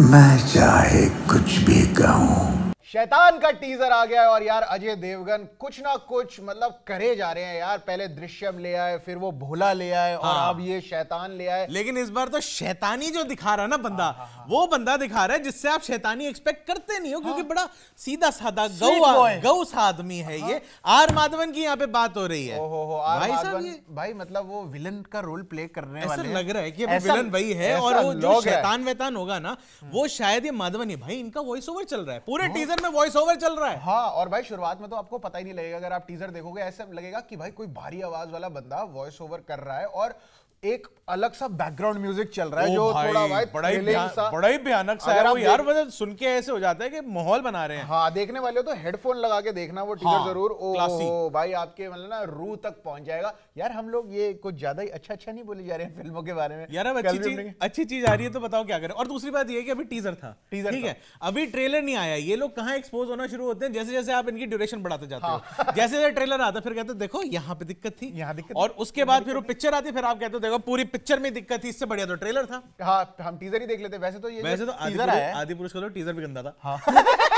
मैं चाहे कुछ भी कहूँ शैतान का टीजर आ गया है और यार अजय देवगन कुछ ना कुछ मतलब करे जा रहे हैं यार पहले दृश्यम ले आए फिर वो भोला ले आए हाँ। और अब ये शैतान ले आए लेकिन इस बार तो शैतानी जो दिखा रहा है ना बंदा हाँ, हाँ, हाँ। वो बंदा दिखा रहा है जिससे आप शैतानी एक्सपेक्ट करते नहीं हो क्योंकि हाँ। बड़ा सीधा साधा गौ गौ सा आदमी है ये हाँ। आर माधवन की यहाँ पे बात हो रही है भाई साहब भाई मतलब वो विलन का रोल प्ले रहे हैं लग रहा है कि विलन वही है और वो जो शैतान वैतान होगा ना हम्म। वो शायद ये माधवन है भाई इनका वॉइस ओवर चल रहा है पूरे टीजर हाँ। सेकंड में वॉइस ओवर चल रहा है हाँ और भाई शुरुआत में तो आपको पता ही नहीं लगेगा अगर आप टीजर देखोगे ऐसे लगेगा कि भाई कोई भारी आवाज वाला बंदा वॉइस ओवर कर रहा है और एक अलग सा बैकग्राउंड म्यूजिक चल रहा है जो थोड़ा बड़ा ही बड़ा ही भयानक सा है वो यार मतलब सुन के ऐसे हो जाता है कि माहौल बना रहे हैं हाँ देखने वाले हो तो हेडफोन लगा के देखना वो टीचर हाँ, जरूर ओ, ओ भाई आपके मतलब ना रूह तक पहुंच जाएगा यार हम लोग ये कुछ ज्यादा ही अच्छा अच्छा नहीं बोले जा रहे हैं फिल्मों के बारे में यार अब अच्छी चीज अच्छी चीज आ रही है तो बताओ क्या करें और दूसरी बात ये की अभी टीजर था टीजर ठीक है अभी ट्रेलर नहीं आया ये लोग कहाँ एक्सपोज होना शुरू होते हैं जैसे जैसे आप इनकी ड्यूरेशन बढ़ाते जाते हो जैसे जैसे ट्रेलर आता फिर कहते देखो यहाँ पे दिक्कत थी यहाँ दिक्कत और उसके बाद फिर वो पिक्चर आती फिर आप कहते हो देखो पूरी पिक्चर में दिक्कत थी इससे बढ़िया तो ट्रेलर था हाँ हम टीजर ही देख लेते वैसे तो ये वैसे तो आदि पुरुष का तो टीजर भी गंदा था हाँ।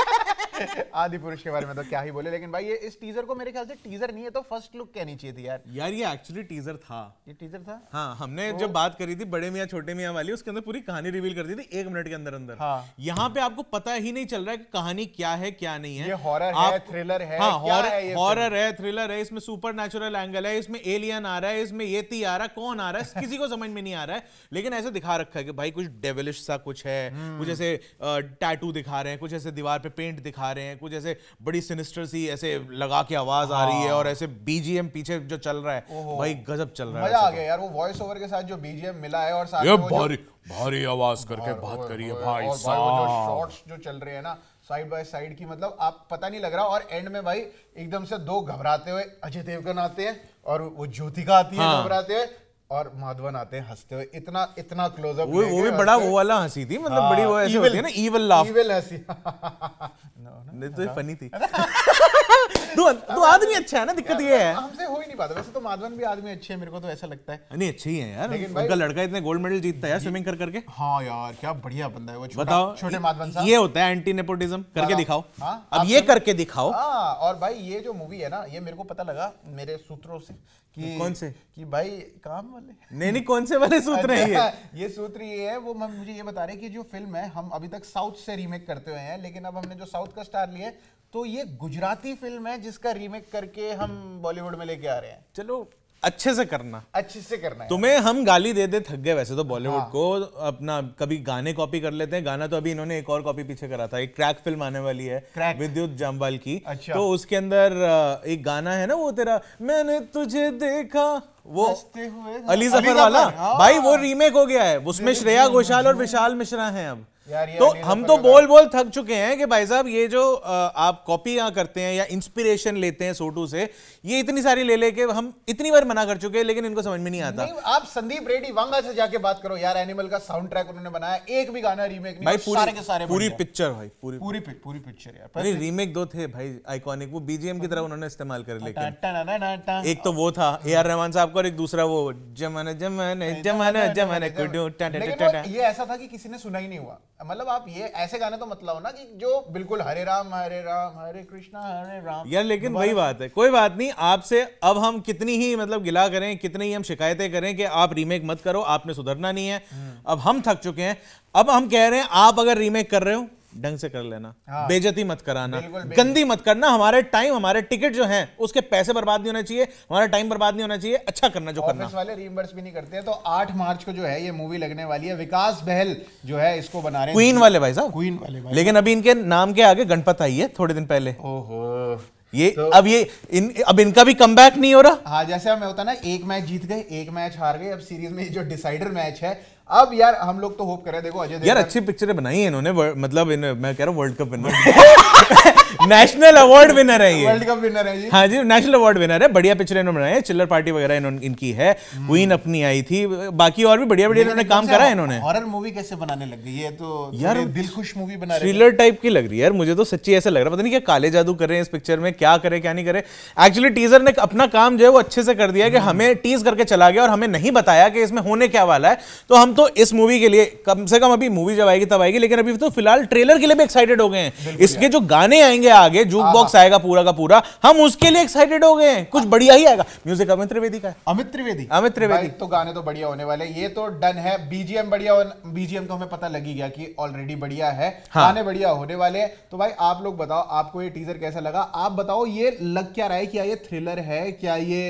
आदि पुरुष के बारे में तो क्या ही बोले लेकिन भाई ये इस टीजर को मेरे ख्याल से टीजर नहीं है तो फर्स्ट लुक कहनी चाहिए थी यार यार ये एक्चुअली टीजर था ये टीजर था हाँ हमने तो... जब बात करी थी बड़े मियाँ छोटे मियाँ वाली उसके अंदर पूरी कहानी रिवील कर दी थी एक मिनट के अंदर अंदर हाँ। यहाँ पे आपको पता ही नहीं चल रहा है कि कहानी क्या है क्या नहीं है हॉरर है थ्रिलर है हॉरर हाँ, है थ्रिलर है इसमें सुपर नेचुरल एंगल है इसमें एलियन आ रहा है इसमें ती आ रहा है कौन आ रहा है किसी को समझ में नहीं आ रहा है लेकिन ऐसे दिखा रखा है कि भाई कुछ डेवलिश सा कुछ है हम्म। कुछ ऐसे टैटू दिखा रहे हैं कुछ ऐसे दीवार पे पेंट दिखा आ रहे हैं कुछ ऐसे बड़ी सिनिस्टर सी ऐसे लगा के आवाज आ रही है हाँ। और ऐसे बीजीएम पीछे जो चल रहा है भाई गजब चल रहा है मजा आ गया तो। यार वो वॉइस ओवर के साथ जो बीजीएम मिला है और साथ भारी भारी आवाज करके बात करिए भाई साहब शॉट्स जो चल रहे हैं ना साइड बाय साइड की मतलब आप पता नहीं लग रहा और एंड में भाई एकदम से दो घबराते हुए अजय देवगन आते हैं और वो ज्योतिका आती हाँ। है घबराते हुए और माधवन आते हैं हंसते हुए इतना इतना क्लोजअप वो वो भी बड़ा वो वाला हंसी थी मतलब बड़ी वो हाँ, ऐसी होती है ना इवल लाफ इवल हंसी नहीं तो ये फनी थी तू तू आदमी अच्छा है ना दिक्कत ये है हमसे हो ही नहीं पाता वैसे तो माधवन भी आदमी अच्छे हैं मेरे को तो ऐसा लगता है नहीं अच्छे ही है यार उनका लड़का इतने गोल्ड मेडल जीतता है स्विमिंग कर करके हाँ यार क्या बढ़िया बंदा है वो बताओ छोटे माधवन साहब ये होता है एंटी हाँ, नेपोटिज्म करके दिखाओ अब ये करके दिखाओ और भाई ये जो मूवी है ना ये मेरे को पता लगा मेरे सूत्रों से कि कौन से कि भाई काम वाले नहीं नहीं कौन से वाले सूत्र हैं ये अच्छा, ये सूत्र ये है वो मुझे ये बता रहे कि जो फिल्म है हम अभी तक साउथ से रीमेक करते हुए हैं लेकिन अब हमने जो साउथ का स्टार लिया तो ये गुजराती फिल्म है जिसका रीमेक करके हम बॉलीवुड में लेके आ रहे हैं चलो अच्छे से करना अच्छे से करना तुम्हें हम गाली दे दे थक गए वैसे तो बॉलीवुड हाँ। को अपना कभी गाने कॉपी कर लेते हैं गाना तो अभी इन्होंने एक और कॉपी पीछे करा था एक क्रैक फिल्म आने वाली है विद्युत जामवाल की अच्छा। तो उसके अंदर एक गाना है ना वो तेरा मैंने तुझे देखा वो हाँ। अली जफर वाला भाई वो रीमेक हाँ। हो गया है उसमें श्रेया घोषाल और विशाल मिश्रा है अब तो हम तो बोल बोल थक चुके हैं कि भाई साहब ये जो आप कॉपी कॉपियां करते हैं या इंस्पिरेशन लेते हैं सोटू से ये इतनी सारी ले लेके हम इतनी बार मना कर चुके हैं लेकिन इनको समझ में नहीं आता नहीं, आप संदीप रेड्डी वांगा से जाके बात करो यार एनिमल का साउंड ट्रैक उन्होंने बनाया एक भी गाना रीमेक नहीं भाई पूरी, सारे के सारे पूरी पिक्चर भाई पूरी पूरी पूरी पिक्चर यार अरे रीमेक दो थे भाई आइकॉनिक वो बीजीएम की तरह उन्होंने इस्तेमाल कर लेकिन एक तो वो था ए आर रहमान साहब का और एक दूसरा वो जमाना जमाना जमाना जमाना ये ऐसा था कि किसी ने सुना ही नहीं हुआ मतलब आप ये ऐसे गाने तो मतलब ना कि जो बिल्कुल हरे राम हरे राम हरे कृष्णा हरे राम यार लेकिन वही बात है कोई बात नहीं आपसे अब हम कितनी ही मतलब गिला करें कितनी ही हम शिकायतें करें कि आप रीमेक मत करो आपने सुधरना नहीं है हम्म। अब हम थक चुके हैं अब हम कह रहे हैं आप अगर रीमेक कर रहे हो ढंग से कर लेना हाँ। बेजती मत कराना बिल्कुल, बिल्कुल। गंदी मत करना हमारे टाइम हमारे टिकट जो हैं उसके पैसे बर्बाद नहीं होने चाहिए हमारा टाइम बर्बाद नहीं होना चाहिए अच्छा करना जो करना वाले रीइंबर्स भी नहीं करते हैं तो 8 मार्च को जो है ये मूवी लगने वाली है विकास बहल जो है इसको बना रहे क्वीन वाले भाई साहब क्वीन वाले भाई लेकिन अभी इनके नाम के आगे गणपत आई है थोड़े दिन पहले ओहो ये so, तो अब ये इन अब इनका भी कम नहीं हो रहा हाँ जैसे हमें होता ना एक मैच जीत गए एक मैच हार गए अब सीरीज में जो डिसाइडर मैच है अब यार हम लोग तो होप कर रहे हैं देखो अजय यार अच्छी पिक्चरें बनाई है इन्होंने मतलब इन, मैं कह रहा world cup winner national award winner है ये वर्ल्ड कप विनर है जी हाँ जी नेशनल अवार्ड विनर है बढ़िया पिक्चरें इन्होंने बनाई है चिल्लर पार्टी वगैरह इन्होंने इनकी है क्वीन hmm. अपनी आई थी बाकी और भी बढ़िया बढ़िया इन्होंने काम करा है इन्होंने हॉरर मूवी कैसे बनाने लग गई है तो यार दिल खुश मूवी बना थ्रिलर टाइप की लग रही है यार मुझे तो सच्ची ऐसा लग रहा है पता नहीं क्या काले जादू कर रहे हैं इस पिक्चर में क्या करे क्या नहीं करे एक्चुअली टीजर ने अपना काम जो है वो अच्छे से कर दिया कि hmm. हमें टीज करके चला गया और हमें नहीं बताया कि इसमें होने क्या वाला है तो हम तो तो इस मूवी के लिए कम से कम अभी मूवी जब आएगी तब आएगी लेकिन अभी तो फिलहाल ट्रेलर के लिए भी एक्साइटेड हो गए हैं इसके जो गाने आएंगे आगे जूक बॉक्स हाँ, हाँ। आएगा पूरा का पूरा हम उसके लिए एक्साइटेड हो गए हैं कुछ बढ़िया ही आएगा म्यूजिक अमित त्रिवेदी का अमित त्रिवेदी अमित त्रिवेदी तो गाने तो बढ़िया होने वाले ये तो डन है बीजीएम बढ़िया बीजीएम तो हमें पता लगी गया कि ऑलरेडी बढ़िया है हाँ। गाने बढ़िया होने वाले तो भाई आप लोग बताओ आपको ये टीजर कैसा लगा आप बताओ ये लग क्या रहा है क्या ये थ्रिलर है क्या ये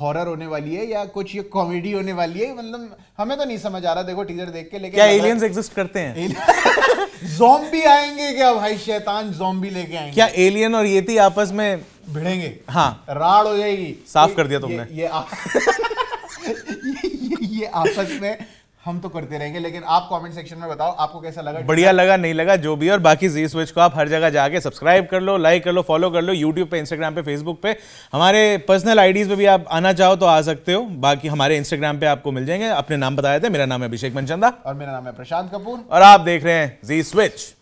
हॉरर होने वाली है या कुछ ये कॉमेडी होने वाली है मतलब हमें तो नहीं समझ आ रहा देखो टीजर देख के लेकिन क्या एलियंस एग्जिस्ट करते हैं जोम्बी आएंगे क्या भाई शैतान जोम्बी लेके आएंगे क्या एलियन और ये थी आपस में भिड़ेंगे हाँ राड़ हो जाएगी साफ कर दिया तुमने ये ये, ये, ये आपस में हम तो करते रहेंगे लेकिन आप कमेंट सेक्शन में बताओ आपको कैसा लगा बढ़िया लगा नहीं लगा जो भी और बाकी जी स्विच को आप हर जगह जाके सब्सक्राइब कर लो लाइक कर लो फॉलो कर लो यूट्यूब पे इंस्टाग्राम पे फेसबुक पे हमारे पर्सनल आईडीज पे भी आप आना चाहो तो आ सकते हो बाकी हमारे इंस्टाग्राम पे आपको मिल जाएंगे अपने नाम बताए थे मेरा नाम है अभिषेक मनचंदा और मेरा नाम है प्रशांत कपूर और आप देख रहे हैं जी स्विच